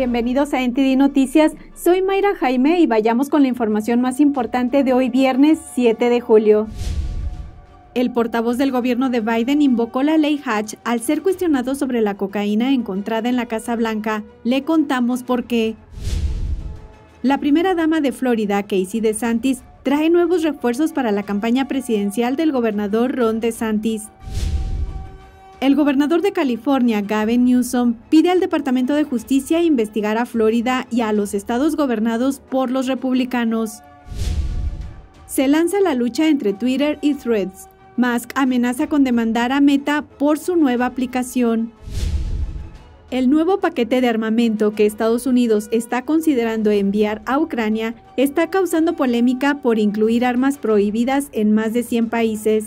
Bienvenidos a NTD Noticias. Soy Mayra Jaime y vayamos con la información más importante de hoy viernes 7 de julio. El portavoz del gobierno de Biden invocó la ley Hatch al ser cuestionado sobre la cocaína encontrada en la Casa Blanca. Le contamos por qué. La primera dama de Florida, Casey DeSantis, trae nuevos refuerzos para la campaña presidencial del gobernador Ron DeSantis. El gobernador de California, Gavin Newsom, pide al Departamento de Justicia investigar a Florida y a los estados gobernados por los republicanos. Se lanza la lucha entre Twitter y Threads. Musk amenaza con demandar a Meta por su nueva aplicación. El nuevo paquete de armamento que Estados Unidos está considerando enviar a Ucrania está causando polémica por incluir armas prohibidas en más de 100 países.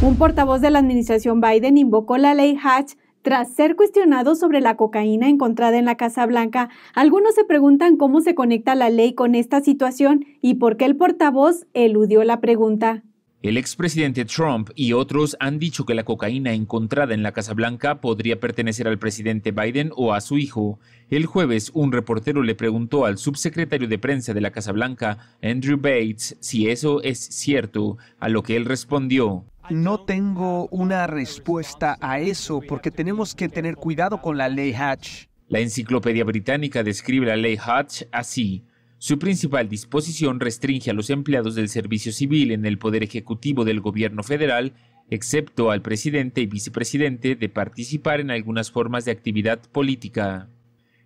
Un portavoz de la administración Biden invocó la ley Hatch tras ser cuestionado sobre la cocaína encontrada en la Casa Blanca. Algunos se preguntan cómo se conecta la ley con esta situación y por qué el portavoz eludió la pregunta. El expresidente Trump y otros han dicho que la cocaína encontrada en la Casa Blanca podría pertenecer al presidente Biden o a su hijo. El jueves, un reportero le preguntó al subsecretario de prensa de la Casa Blanca, Andrew Bates, si eso es cierto, a lo que él respondió no tengo una respuesta a eso porque tenemos que tener cuidado con la ley Hatch. La enciclopedia británica describe la ley Hatch así. Su principal disposición restringe a los empleados del servicio civil en el poder ejecutivo del gobierno federal, excepto al presidente y vicepresidente, de participar en algunas formas de actividad política.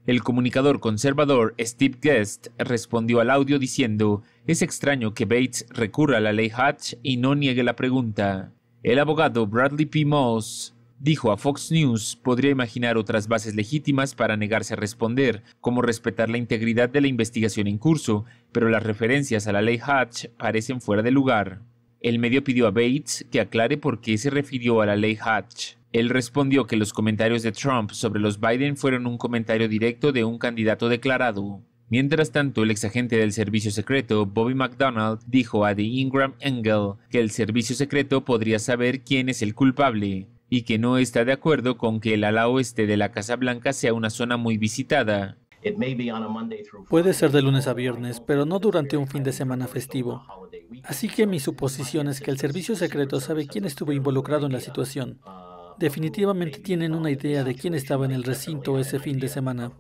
El comunicador conservador Steve Guest respondió al audio diciendo, es extraño que Bates recurra a la ley Hatch y no niegue la pregunta. El abogado Bradley P. Moss dijo a Fox News, podría imaginar otras bases legítimas para negarse a responder, como respetar la integridad de la investigación en curso, pero las referencias a la ley Hatch parecen fuera de lugar. El medio pidió a Bates que aclare por qué se refirió a la ley Hatch. Él respondió que los comentarios de Trump sobre los Biden fueron un comentario directo de un candidato declarado. Mientras tanto, el exagente del servicio secreto, Bobby McDonald, dijo a The Ingram Engel que el servicio secreto podría saber quién es el culpable y que no está de acuerdo con que el ala oeste de la Casa Blanca sea una zona muy visitada. Puede ser de lunes a viernes, pero no durante un fin de semana festivo. Así que mi suposición es que el servicio secreto sabe quién estuvo involucrado en la situación definitivamente tienen una idea de quién estaba en el recinto ese fin de semana.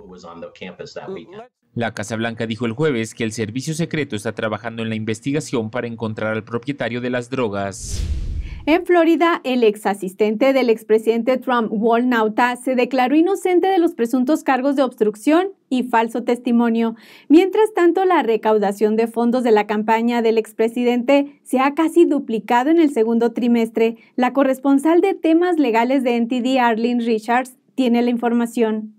La Casa Blanca dijo el jueves que el servicio secreto está trabajando en la investigación para encontrar al propietario de las drogas. En Florida, el ex asistente del expresidente Trump, Walt Nauta, se declaró inocente de los presuntos cargos de obstrucción y falso testimonio. Mientras tanto, la recaudación de fondos de la campaña del expresidente se ha casi duplicado en el segundo trimestre. La corresponsal de temas legales de NTD, Arlene Richards, tiene la información.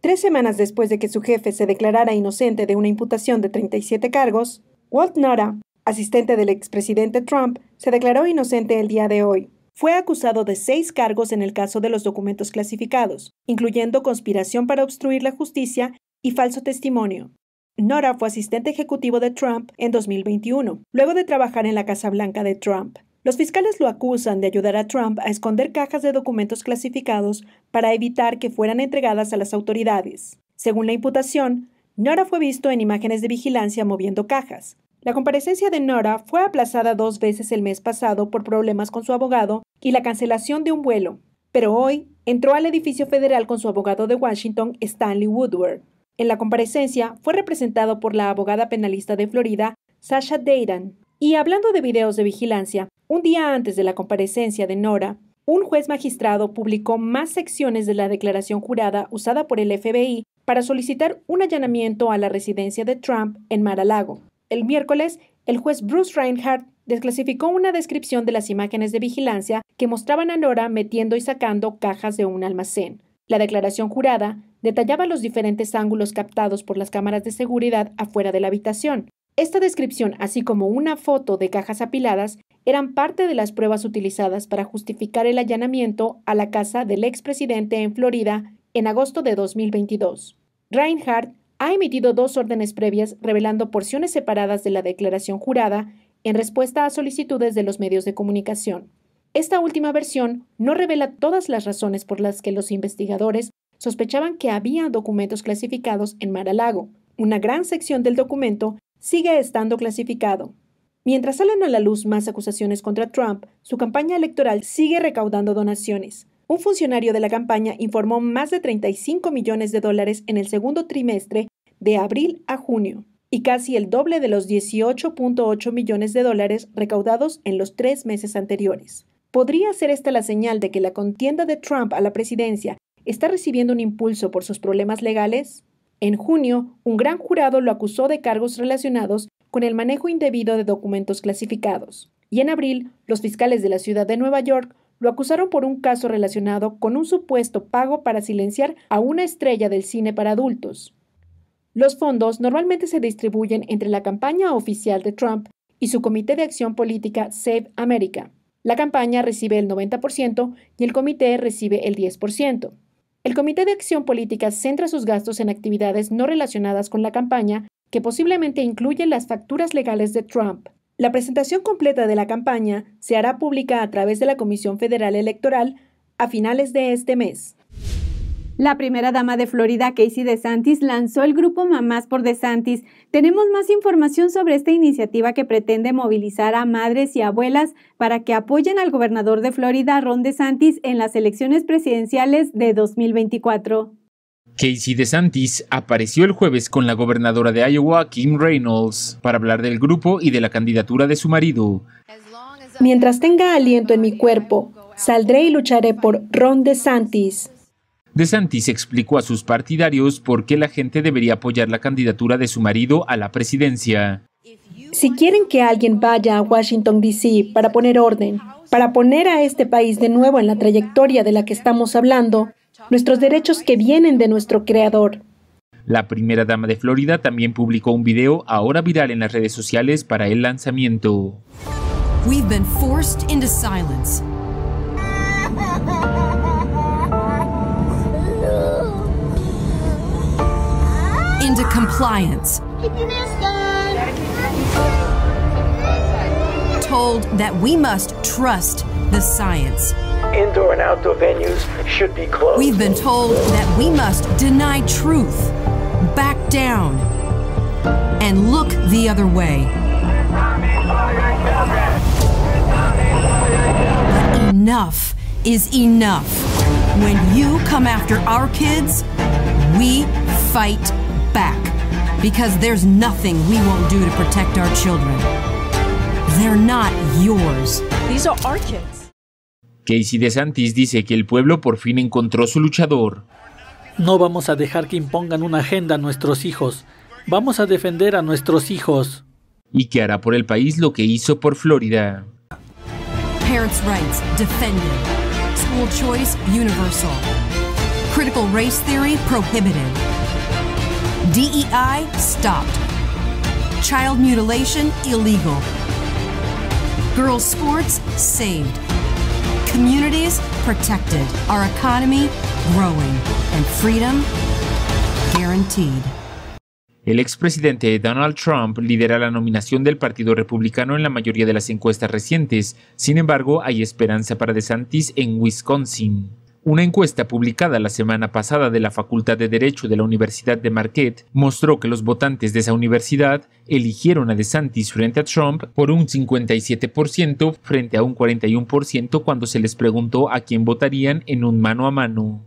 Tres semanas después de que su jefe se declarara inocente de una imputación de 37 cargos, Walt Nauta asistente del expresidente Trump, se declaró inocente el día de hoy. Fue acusado de seis cargos en el caso de los documentos clasificados, incluyendo conspiración para obstruir la justicia y falso testimonio. Nora fue asistente ejecutivo de Trump en 2021, luego de trabajar en la Casa Blanca de Trump. Los fiscales lo acusan de ayudar a Trump a esconder cajas de documentos clasificados para evitar que fueran entregadas a las autoridades. Según la imputación, Nora fue visto en imágenes de vigilancia moviendo cajas, la comparecencia de Nora fue aplazada dos veces el mes pasado por problemas con su abogado y la cancelación de un vuelo, pero hoy entró al edificio federal con su abogado de Washington, Stanley Woodward. En la comparecencia fue representado por la abogada penalista de Florida, Sasha Dayton. Y hablando de videos de vigilancia, un día antes de la comparecencia de Nora, un juez magistrado publicó más secciones de la declaración jurada usada por el FBI para solicitar un allanamiento a la residencia de Trump en Mar-a-Lago. El miércoles, el juez Bruce Reinhardt desclasificó una descripción de las imágenes de vigilancia que mostraban a Nora metiendo y sacando cajas de un almacén. La declaración jurada detallaba los diferentes ángulos captados por las cámaras de seguridad afuera de la habitación. Esta descripción, así como una foto de cajas apiladas, eran parte de las pruebas utilizadas para justificar el allanamiento a la casa del expresidente en Florida en agosto de 2022. Reinhardt ha emitido dos órdenes previas revelando porciones separadas de la declaración jurada en respuesta a solicitudes de los medios de comunicación. Esta última versión no revela todas las razones por las que los investigadores sospechaban que había documentos clasificados en Mar-a-Lago. Una gran sección del documento sigue estando clasificado. Mientras salen a la luz más acusaciones contra Trump, su campaña electoral sigue recaudando donaciones. Un funcionario de la campaña informó más de 35 millones de dólares en el segundo trimestre de abril a junio y casi el doble de los 18.8 millones de dólares recaudados en los tres meses anteriores. ¿Podría ser esta la señal de que la contienda de Trump a la presidencia está recibiendo un impulso por sus problemas legales? En junio, un gran jurado lo acusó de cargos relacionados con el manejo indebido de documentos clasificados. Y en abril, los fiscales de la ciudad de Nueva York lo acusaron por un caso relacionado con un supuesto pago para silenciar a una estrella del cine para adultos. Los fondos normalmente se distribuyen entre la campaña oficial de Trump y su Comité de Acción Política Save America. La campaña recibe el 90% y el comité recibe el 10%. El Comité de Acción Política centra sus gastos en actividades no relacionadas con la campaña, que posiblemente incluyen las facturas legales de Trump, la presentación completa de la campaña se hará pública a través de la Comisión Federal Electoral a finales de este mes. La primera dama de Florida, Casey DeSantis, lanzó el grupo Mamás por DeSantis. Tenemos más información sobre esta iniciativa que pretende movilizar a madres y abuelas para que apoyen al gobernador de Florida, Ron DeSantis, en las elecciones presidenciales de 2024. Casey DeSantis apareció el jueves con la gobernadora de Iowa, Kim Reynolds, para hablar del grupo y de la candidatura de su marido. Mientras tenga aliento en mi cuerpo, saldré y lucharé por Ron DeSantis. DeSantis explicó a sus partidarios por qué la gente debería apoyar la candidatura de su marido a la presidencia. Si quieren que alguien vaya a Washington, D.C. para poner orden, para poner a este país de nuevo en la trayectoria de la que estamos hablando, nuestros derechos que vienen de nuestro Creador. La primera dama de Florida también publicó un video ahora viral en las redes sociales para el lanzamiento. We've been forced into silence. Into compliance. Told that we must trust the science. indoor and outdoor venues should be closed. We've been told that we must deny truth, back down, and look the other way. But enough is enough. When you come after our kids, we fight back because there's nothing we won't do to protect our children. They're not yours. These are our kids. Casey DeSantis dice que el pueblo por fin encontró su luchador. No vamos a dejar que impongan una agenda a nuestros hijos. Vamos a defender a nuestros hijos. Y que hará por el país lo que hizo por Florida. Parents' rights defended. School choice universal. Critical race theory prohibited. DEI stopped. Child mutilation illegal. Girls' sports saved. Communities protected, our economy growing, and freedom guaranteed. El expresidente Donald Trump lidera la nominación del Partido Republicano en la mayoría de las encuestas recientes. Sin embargo, hay esperanza para DeSantis en Wisconsin. Una encuesta publicada la semana pasada de la Facultad de Derecho de la Universidad de Marquette mostró que los votantes de esa universidad eligieron a DeSantis frente a Trump por un 57% frente a un 41% cuando se les preguntó a quién votarían en un mano a mano.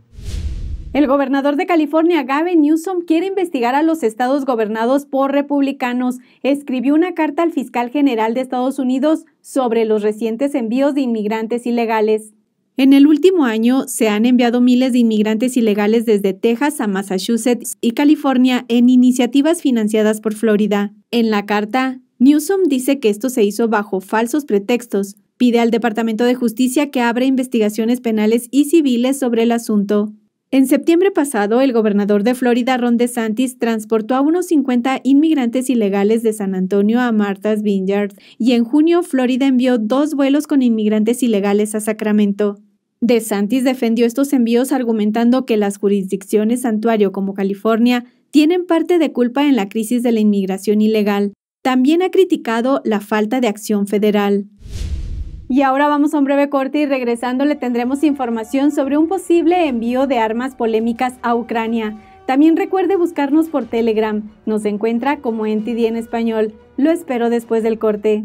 El gobernador de California, Gavin Newsom, quiere investigar a los estados gobernados por republicanos. Escribió una carta al fiscal general de Estados Unidos sobre los recientes envíos de inmigrantes ilegales. En el último año se han enviado miles de inmigrantes ilegales desde Texas a Massachusetts y California en iniciativas financiadas por Florida. En la carta, Newsom dice que esto se hizo bajo falsos pretextos. Pide al Departamento de Justicia que abra investigaciones penales y civiles sobre el asunto. En septiembre pasado, el gobernador de Florida, Ron DeSantis, transportó a unos 50 inmigrantes ilegales de San Antonio a Martha's Vineyard y en junio Florida envió dos vuelos con inmigrantes ilegales a Sacramento. De Santis defendió estos envíos argumentando que las jurisdicciones santuario como California tienen parte de culpa en la crisis de la inmigración ilegal. También ha criticado la falta de acción federal. Y ahora vamos a un breve corte y regresando le tendremos información sobre un posible envío de armas polémicas a Ucrania. También recuerde buscarnos por Telegram. Nos encuentra como NTD en español. Lo espero después del corte.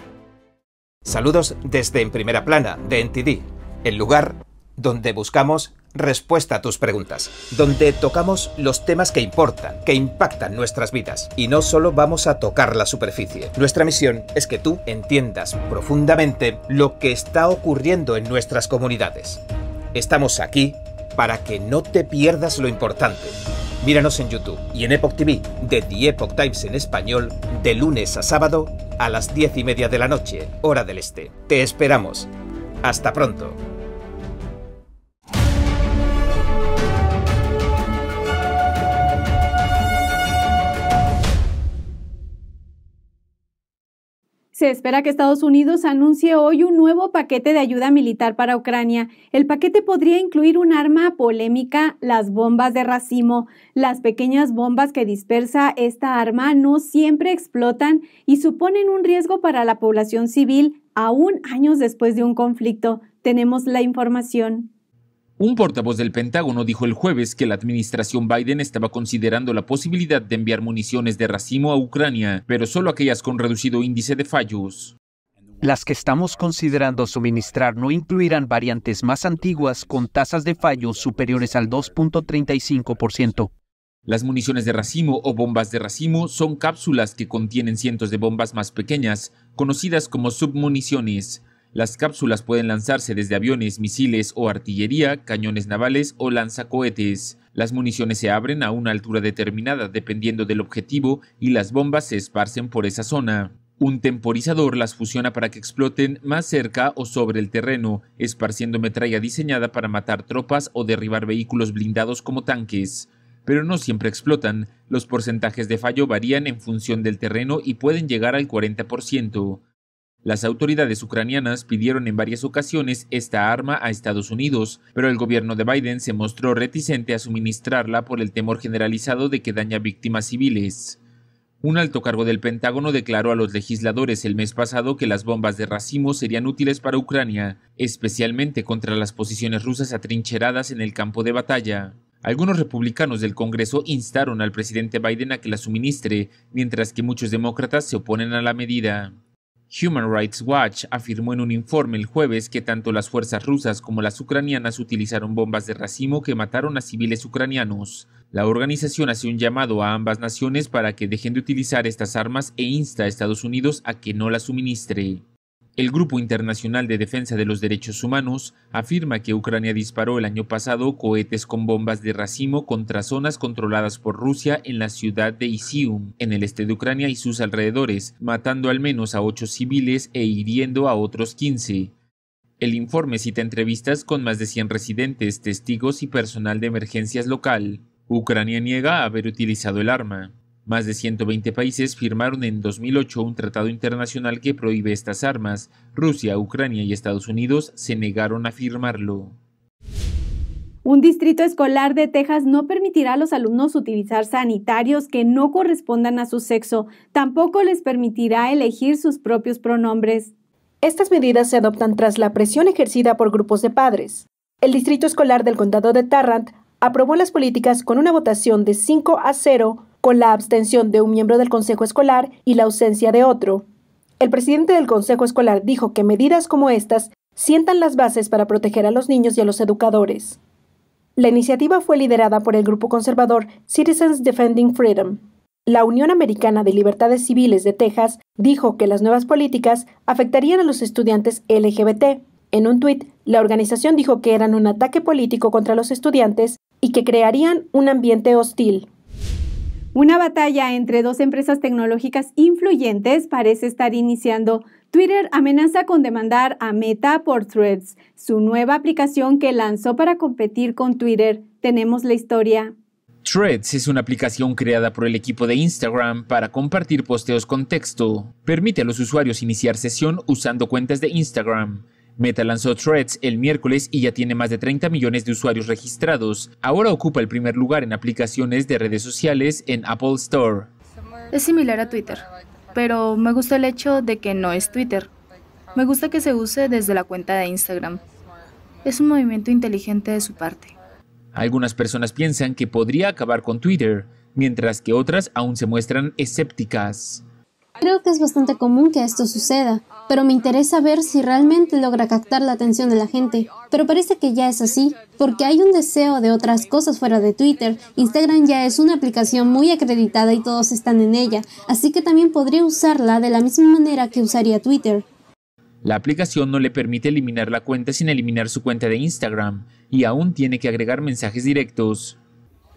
Saludos desde En Primera Plana, de NTD, el lugar donde buscamos respuesta a tus preguntas, donde tocamos los temas que importan, que impactan nuestras vidas. Y no solo vamos a tocar la superficie. Nuestra misión es que tú entiendas profundamente lo que está ocurriendo en nuestras comunidades. Estamos aquí para que no te pierdas lo importante. Míranos en YouTube y en Epoch TV, de The Epoch Times en español, de lunes a sábado a las diez y media de la noche, hora del este. Te esperamos. Hasta pronto. Se espera que Estados Unidos anuncie hoy un nuevo paquete de ayuda militar para Ucrania. El paquete podría incluir un arma polémica, las bombas de racimo. Las pequeñas bombas que dispersa esta arma no siempre explotan y suponen un riesgo para la población civil aún años después de un conflicto. Tenemos la información. Un portavoz del Pentágono dijo el jueves que la administración Biden estaba considerando la posibilidad de enviar municiones de racimo a Ucrania, pero solo aquellas con reducido índice de fallos. Las que estamos considerando suministrar no incluirán variantes más antiguas con tasas de fallos superiores al 2.35%. Las municiones de racimo o bombas de racimo son cápsulas que contienen cientos de bombas más pequeñas, conocidas como submuniciones, las cápsulas pueden lanzarse desde aviones, misiles o artillería, cañones navales o lanzacohetes. Las municiones se abren a una altura determinada dependiendo del objetivo y las bombas se esparcen por esa zona. Un temporizador las fusiona para que exploten más cerca o sobre el terreno, esparciendo metralla diseñada para matar tropas o derribar vehículos blindados como tanques. Pero no siempre explotan, los porcentajes de fallo varían en función del terreno y pueden llegar al 40%. Las autoridades ucranianas pidieron en varias ocasiones esta arma a Estados Unidos, pero el gobierno de Biden se mostró reticente a suministrarla por el temor generalizado de que daña víctimas civiles. Un alto cargo del Pentágono declaró a los legisladores el mes pasado que las bombas de racimo serían útiles para Ucrania, especialmente contra las posiciones rusas atrincheradas en el campo de batalla. Algunos republicanos del Congreso instaron al presidente Biden a que la suministre, mientras que muchos demócratas se oponen a la medida. Human Rights Watch afirmó en un informe el jueves que tanto las fuerzas rusas como las ucranianas utilizaron bombas de racimo que mataron a civiles ucranianos. La organización hace un llamado a ambas naciones para que dejen de utilizar estas armas e insta a Estados Unidos a que no las suministre. El Grupo Internacional de Defensa de los Derechos Humanos afirma que Ucrania disparó el año pasado cohetes con bombas de racimo contra zonas controladas por Rusia en la ciudad de Isium, en el este de Ucrania y sus alrededores, matando al menos a ocho civiles e hiriendo a otros 15. El informe cita entrevistas con más de 100 residentes, testigos y personal de emergencias local. Ucrania niega haber utilizado el arma. Más de 120 países firmaron en 2008 un tratado internacional que prohíbe estas armas. Rusia, Ucrania y Estados Unidos se negaron a firmarlo. Un distrito escolar de Texas no permitirá a los alumnos utilizar sanitarios que no correspondan a su sexo. Tampoco les permitirá elegir sus propios pronombres. Estas medidas se adoptan tras la presión ejercida por grupos de padres. El distrito escolar del condado de Tarrant aprobó las políticas con una votación de 5 a 0 con la abstención de un miembro del Consejo Escolar y la ausencia de otro. El presidente del Consejo Escolar dijo que medidas como estas sientan las bases para proteger a los niños y a los educadores. La iniciativa fue liderada por el grupo conservador Citizens Defending Freedom. La Unión Americana de Libertades Civiles de Texas dijo que las nuevas políticas afectarían a los estudiantes LGBT. En un tuit, la organización dijo que eran un ataque político contra los estudiantes y que crearían un ambiente hostil. Una batalla entre dos empresas tecnológicas influyentes parece estar iniciando. Twitter amenaza con demandar a Meta por Threads, su nueva aplicación que lanzó para competir con Twitter. Tenemos la historia. Threads es una aplicación creada por el equipo de Instagram para compartir posteos con texto. Permite a los usuarios iniciar sesión usando cuentas de Instagram Meta lanzó Threads el miércoles y ya tiene más de 30 millones de usuarios registrados. Ahora ocupa el primer lugar en aplicaciones de redes sociales en Apple Store. Es similar a Twitter, pero me gusta el hecho de que no es Twitter. Me gusta que se use desde la cuenta de Instagram. Es un movimiento inteligente de su parte. Algunas personas piensan que podría acabar con Twitter, mientras que otras aún se muestran escépticas. Creo que es bastante común que esto suceda, pero me interesa ver si realmente logra captar la atención de la gente. Pero parece que ya es así, porque hay un deseo de otras cosas fuera de Twitter. Instagram ya es una aplicación muy acreditada y todos están en ella, así que también podría usarla de la misma manera que usaría Twitter. La aplicación no le permite eliminar la cuenta sin eliminar su cuenta de Instagram, y aún tiene que agregar mensajes directos.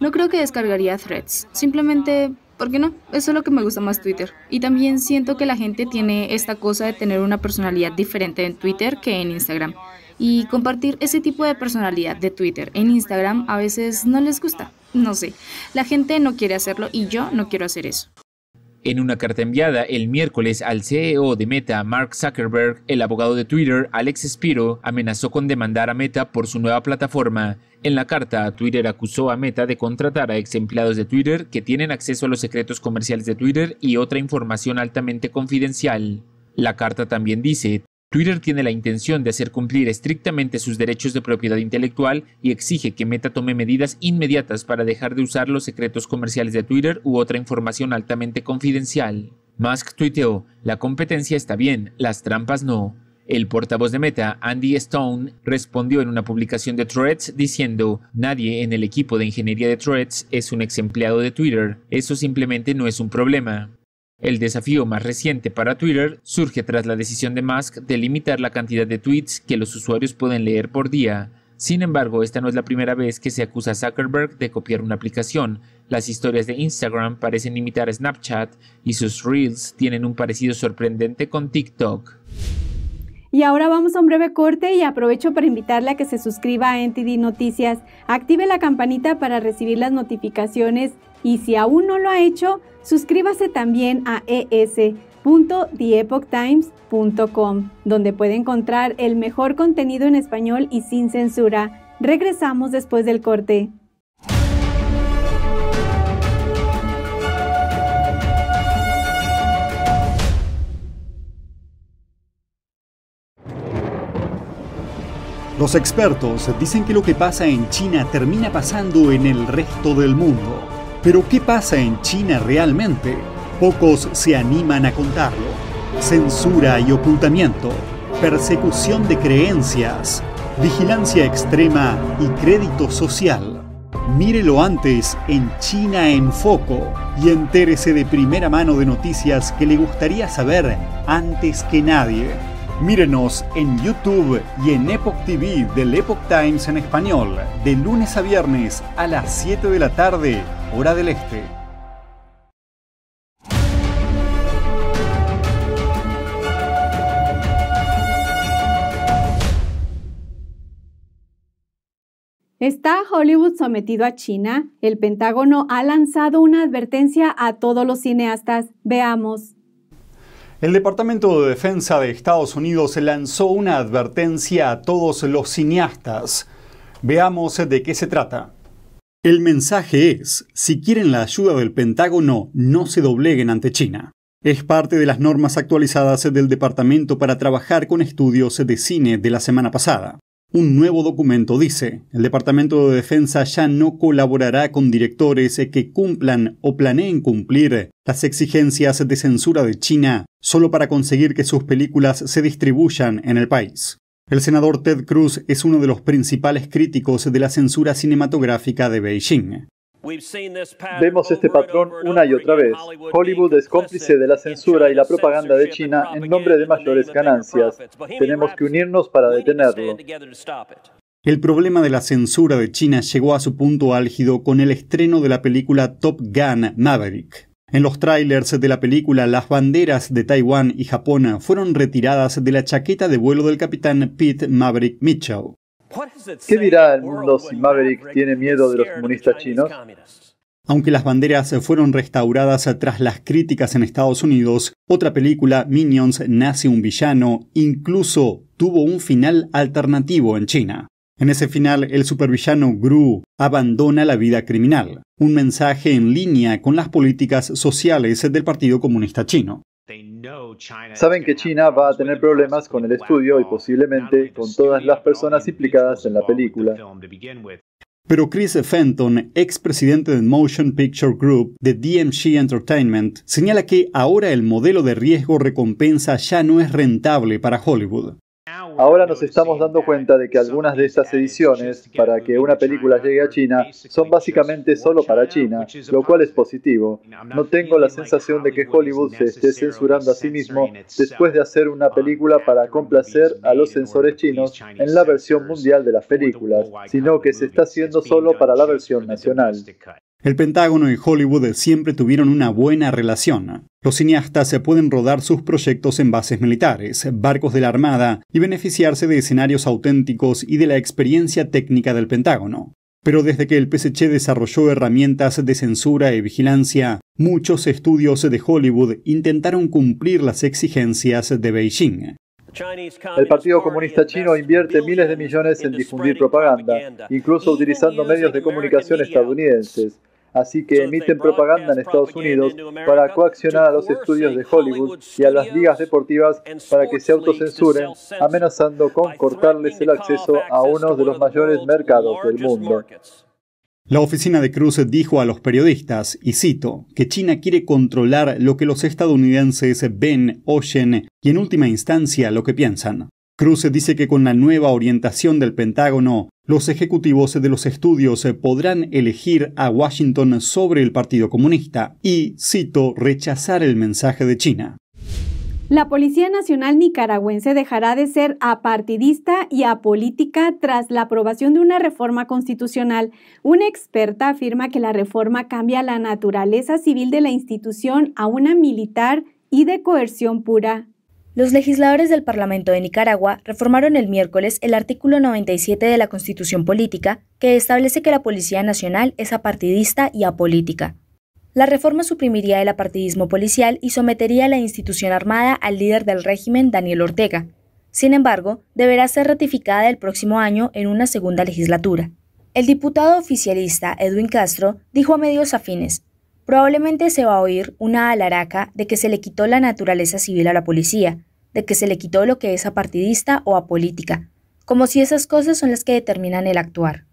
No creo que descargaría threads, simplemente ¿Por qué no? Eso es lo que me gusta más Twitter. Y también siento que la gente tiene esta cosa de tener una personalidad diferente en Twitter que en Instagram. Y compartir ese tipo de personalidad de Twitter en Instagram a veces no les gusta. No sé. La gente no quiere hacerlo y yo no quiero hacer eso. En una carta enviada el miércoles al CEO de Meta, Mark Zuckerberg, el abogado de Twitter, Alex Spiro, amenazó con demandar a Meta por su nueva plataforma. En la carta, Twitter acusó a Meta de contratar a ex empleados de Twitter que tienen acceso a los secretos comerciales de Twitter y otra información altamente confidencial. La carta también dice, Twitter tiene la intención de hacer cumplir estrictamente sus derechos de propiedad intelectual y exige que Meta tome medidas inmediatas para dejar de usar los secretos comerciales de Twitter u otra información altamente confidencial. Musk tuiteó, la competencia está bien, las trampas no. El portavoz de Meta, Andy Stone, respondió en una publicación de Threads diciendo, nadie en el equipo de ingeniería de Threads es un ex empleado de Twitter, eso simplemente no es un problema. El desafío más reciente para Twitter surge tras la decisión de Musk de limitar la cantidad de tweets que los usuarios pueden leer por día. Sin embargo, esta no es la primera vez que se acusa a Zuckerberg de copiar una aplicación. Las historias de Instagram parecen imitar Snapchat y sus reels tienen un parecido sorprendente con TikTok. Y ahora vamos a un breve corte y aprovecho para invitarle a que se suscriba a NTD Noticias, active la campanita para recibir las notificaciones y si aún no lo ha hecho, suscríbase también a es.theepochtimes.com, donde puede encontrar el mejor contenido en español y sin censura. Regresamos después del corte. Los expertos dicen que lo que pasa en China termina pasando en el resto del mundo. Pero ¿qué pasa en China realmente? Pocos se animan a contarlo. Censura y ocultamiento, persecución de creencias, vigilancia extrema y crédito social. Mírelo antes en China en Foco y entérese de primera mano de noticias que le gustaría saber antes que nadie. Mírenos en YouTube y en Epoch TV del Epoch Times en español, de lunes a viernes a las 7 de la tarde, hora del este. ¿Está Hollywood sometido a China? El Pentágono ha lanzado una advertencia a todos los cineastas. Veamos. El Departamento de Defensa de Estados Unidos lanzó una advertencia a todos los cineastas. Veamos de qué se trata. El mensaje es, si quieren la ayuda del Pentágono, no se dobleguen ante China. Es parte de las normas actualizadas del departamento para trabajar con estudios de cine de la semana pasada. Un nuevo documento dice, el Departamento de Defensa ya no colaborará con directores que cumplan o planeen cumplir las exigencias de censura de China solo para conseguir que sus películas se distribuyan en el país. El senador Ted Cruz es uno de los principales críticos de la censura cinematográfica de Beijing. Vemos este patrón una y otra vez. Hollywood es cómplice de la censura y la propaganda de China en nombre de mayores ganancias. Tenemos que unirnos para detenerlo. El problema de la censura de China llegó a su punto álgido con el estreno de la película Top Gun Maverick. En los trailers de la película, las banderas de Taiwán y Japón fueron retiradas de la chaqueta de vuelo del capitán Pete Maverick Mitchell. ¿Qué dirá el mundo si Maverick tiene miedo de los comunistas chinos? Aunque las banderas fueron restauradas tras las críticas en Estados Unidos, otra película, Minions, nace un villano, incluso tuvo un final alternativo en China. En ese final, el supervillano Gru abandona la vida criminal, un mensaje en línea con las políticas sociales del Partido Comunista Chino. Saben que China va a tener problemas con el estudio y posiblemente con todas las personas implicadas en la película. Pero Chris Fenton, expresidente del Motion Picture Group de DMG Entertainment, señala que ahora el modelo de riesgo recompensa ya no es rentable para Hollywood. Ahora nos estamos dando cuenta de que algunas de estas ediciones, para que una película llegue a China, son básicamente solo para China, lo cual es positivo. No tengo la sensación de que Hollywood se esté censurando a sí mismo después de hacer una película para complacer a los censores chinos en la versión mundial de las películas, sino que se está haciendo solo para la versión nacional. El Pentágono y Hollywood siempre tuvieron una buena relación. Los cineastas se pueden rodar sus proyectos en bases militares, barcos de la Armada y beneficiarse de escenarios auténticos y de la experiencia técnica del Pentágono. Pero desde que el PSC desarrolló herramientas de censura y vigilancia, muchos estudios de Hollywood intentaron cumplir las exigencias de Beijing. El Partido Comunista Chino invierte miles de millones en difundir propaganda, incluso utilizando medios de comunicación estadounidenses Así que emiten propaganda en Estados Unidos para coaccionar a los estudios de Hollywood y a las ligas deportivas para que se autocensuren, amenazando con cortarles el acceso a uno de los mayores mercados del mundo. La oficina de Cruz dijo a los periodistas, y cito, que China quiere controlar lo que los estadounidenses ven, oyen y en última instancia lo que piensan. Cruz dice que con la nueva orientación del Pentágono, los ejecutivos de los estudios eh, podrán elegir a Washington sobre el Partido Comunista y, cito, rechazar el mensaje de China. La Policía Nacional Nicaragüense dejará de ser apartidista y apolítica tras la aprobación de una reforma constitucional. Una experta afirma que la reforma cambia la naturaleza civil de la institución a una militar y de coerción pura. Los legisladores del Parlamento de Nicaragua reformaron el miércoles el artículo 97 de la Constitución Política, que establece que la Policía Nacional es apartidista y apolítica. La reforma suprimiría el apartidismo policial y sometería a la institución armada al líder del régimen, Daniel Ortega. Sin embargo, deberá ser ratificada el próximo año en una segunda legislatura. El diputado oficialista Edwin Castro dijo a medios afines, Probablemente se va a oír una alaraca de que se le quitó la naturaleza civil a la policía, de que se le quitó lo que es apartidista o apolítica, como si esas cosas son las que determinan el actuar.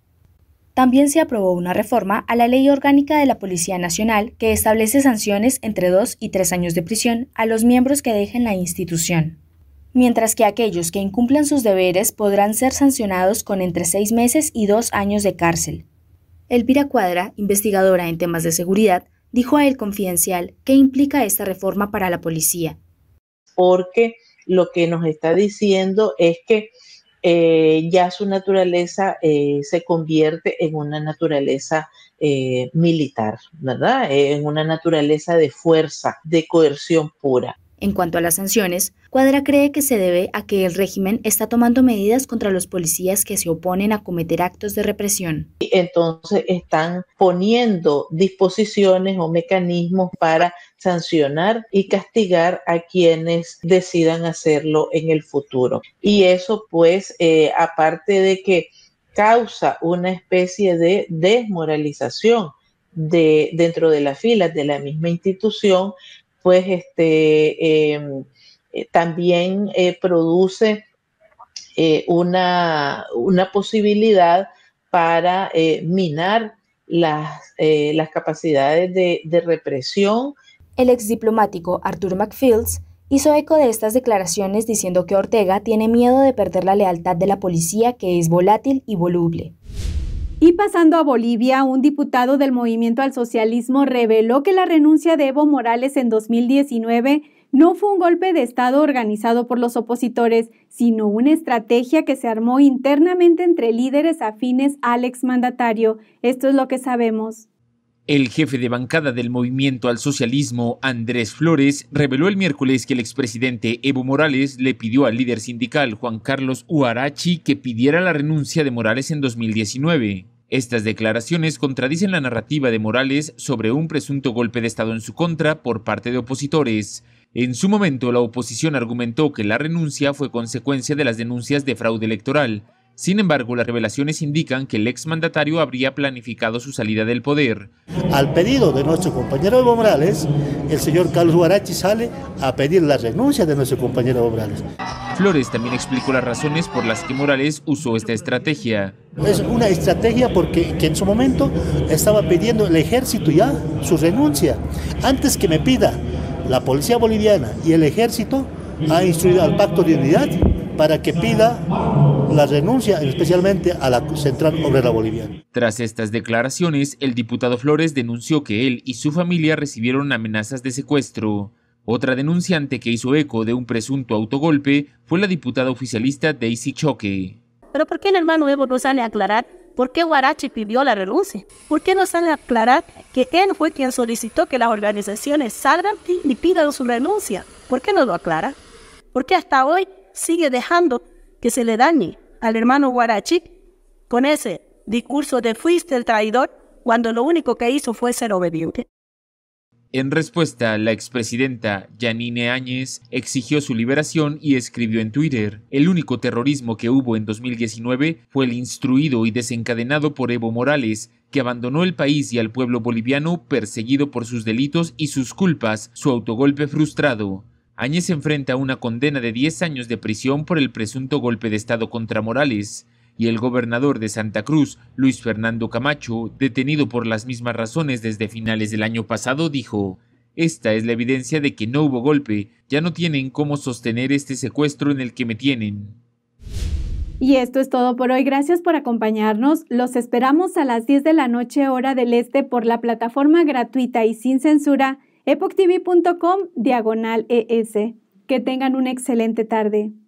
También se aprobó una reforma a la Ley Orgánica de la Policía Nacional que establece sanciones entre dos y tres años de prisión a los miembros que dejen la institución, mientras que aquellos que incumplan sus deberes podrán ser sancionados con entre seis meses y dos años de cárcel. Elvira Cuadra, investigadora en temas de seguridad, dijo a El Confidencial qué implica esta reforma para la policía. Porque lo que nos está diciendo es que eh, ya su naturaleza eh, se convierte en una naturaleza eh, militar, ¿verdad? en una naturaleza de fuerza, de coerción pura. En cuanto a las sanciones, Cuadra cree que se debe a que el régimen está tomando medidas contra los policías que se oponen a cometer actos de represión. Entonces están poniendo disposiciones o mecanismos para sancionar y castigar a quienes decidan hacerlo en el futuro. Y eso pues, eh, aparte de que causa una especie de desmoralización de, dentro de las filas de la misma institución, pues este, em, eh, también eh, produce eh, una, posibilidad para minar las, las capacidades de, represión. El exdiplomático Arthur McFields hizo eco de estas declaraciones diciendo que Ortega tiene miedo de perder la lealtad de la policía que es volátil y voluble. Y pasando a Bolivia, un diputado del Movimiento al Socialismo reveló que la renuncia de Evo Morales en 2019 no fue un golpe de Estado organizado por los opositores, sino una estrategia que se armó internamente entre líderes afines al exmandatario. Esto es lo que sabemos. El jefe de bancada del movimiento al socialismo, Andrés Flores, reveló el miércoles que el expresidente Evo Morales le pidió al líder sindical Juan Carlos Uarachi que pidiera la renuncia de Morales en 2019. Estas declaraciones contradicen la narrativa de Morales sobre un presunto golpe de Estado en su contra por parte de opositores. En su momento, la oposición argumentó que la renuncia fue consecuencia de las denuncias de fraude electoral, sin embargo, las revelaciones indican que el exmandatario habría planificado su salida del poder. Al pedido de nuestro compañero Evo Morales, el señor Carlos Guarachi sale a pedir la renuncia de nuestro compañero Evo Morales. Flores también explicó las razones por las que Morales usó esta estrategia. Es una estrategia porque en su momento estaba pidiendo el ejército ya su renuncia. Antes que me pida la policía boliviana y el ejército, ha instruido al pacto de unidad para que pida la renuncia especialmente a la Central Obrera Boliviana. Tras estas declaraciones, el diputado Flores denunció que él y su familia recibieron amenazas de secuestro. Otra denunciante que hizo eco de un presunto autogolpe fue la diputada oficialista Daisy Choque. Pero ¿por qué el hermano Evo no sale a aclarar por qué Guarachi pidió la renuncia? ¿Por qué no sale a aclarar que él fue quien solicitó que las organizaciones salgan y pidan su renuncia? ¿Por qué no lo aclara? ¿Por qué hasta hoy sigue dejando que se le dañe al hermano Guarachi con ese discurso de fuiste el traidor cuando lo único que hizo fue ser obediente. En respuesta, la expresidenta Yanine Áñez exigió su liberación y escribió en Twitter, el único terrorismo que hubo en 2019 fue el instruido y desencadenado por Evo Morales, que abandonó el país y al pueblo boliviano perseguido por sus delitos y sus culpas, su autogolpe frustrado. Áñez se enfrenta a una condena de 10 años de prisión por el presunto golpe de Estado contra Morales y el gobernador de Santa Cruz, Luis Fernando Camacho, detenido por las mismas razones desde finales del año pasado, dijo, esta es la evidencia de que no hubo golpe, ya no tienen cómo sostener este secuestro en el que me tienen. Y esto es todo por hoy. Gracias por acompañarnos. Los esperamos a las 10 de la noche hora del este por la plataforma gratuita y sin censura epoctv.com diagonal ES. Que tengan una excelente tarde.